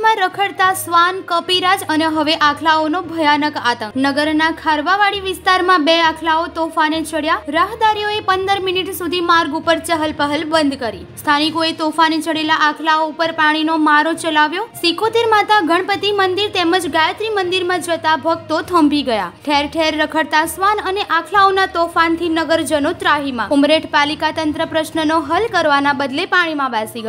કચ્છમાં રખડતા શ્વાન કપિરાજ અને હવે આખલાઓનો ભયાનક આતંક નગરના ખારવાવાડી વિસ્તારમાં બે આખલાઓ તોફાને ચડ્યા રાહદારીઓએ પંદર મિનિટ સુધી માર્ગ ઉપર ચહલપહલ બંધ કરી સ્થાનિકોએ તોફાને ચડેલા આખલાઓ ઉપર પાણીનો મારો ચલાવ્યો સિકોતેર માતા ગણપતિ મંદિર તેમજ ગાયત્રી મંદિરમાં જતા ભક્તો થંભી ગયા ઠેર ઠેર રખડતા શ્વાન અને આખલાઓના તોફાનથી નગરજનો ત્રાહીમાં ઉમરેઠ પાલિકા તંત્ર પ્રશ્નનો હલ કરવાના બદલે પાણીમાં બેસી ગયો